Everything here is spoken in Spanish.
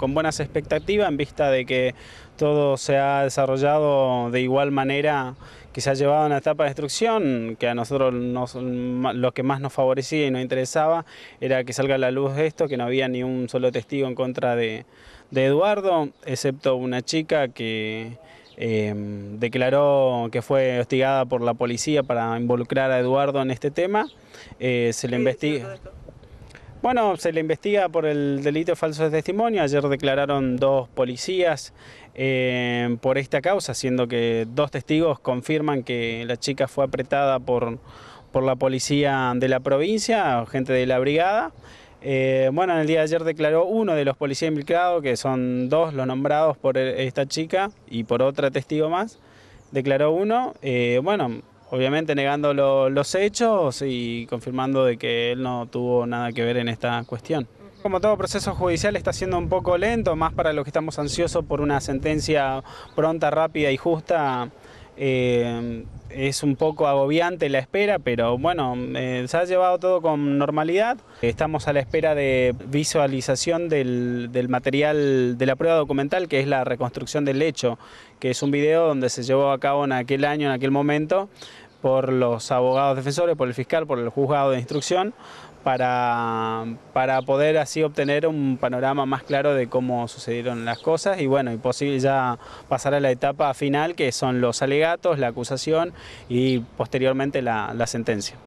con buenas expectativas en vista de que todo se ha desarrollado de igual manera que se ha llevado a una etapa de destrucción, que a nosotros nos, lo que más nos favorecía y nos interesaba era que salga a la luz esto, que no había ni un solo testigo en contra de, Eduardo, excepto una chica que em, declaró que fue hostigada por la policía para involucrar a Eduardo en este tema. Eh, se le investiga... Bueno, se le investiga por el delito falso de testimonio. Ayer declararon dos policías eh, por esta causa, siendo que dos testigos confirman que la chica fue apretada por, por la policía de la provincia, gente de la brigada. Eh, bueno, en el día de ayer declaró uno de los policías implicados, que son dos los nombrados por e-, esta chica y por otra testigo más. Declaró uno. Eh, bueno, obviamente negando los hechos y confirmando de que él no tuvo nada que ver en esta cuestión. Como todo proceso judicial está siendo un poco lento, más para los que estamos ansiosos por una sentencia pronta, rápida y justa eh, es un poco agobiante la espera, pero bueno, eh, se ha llevado todo con normalidad. Estamos a la espera de visualización del, del, material de la prueba documental, que es la reconstrucción del hecho, que es un video donde se llevó a cabo en aquel año, en aquel momento, por los abogados defensores, por el fiscal, por el juzgado de instrucción, para, poder así obtener un panorama más claro de cómo sucedieron las cosas y bueno, y posible ya pasar a la etapa final que son los alegatos, la acusación y posteriormente la sentencia.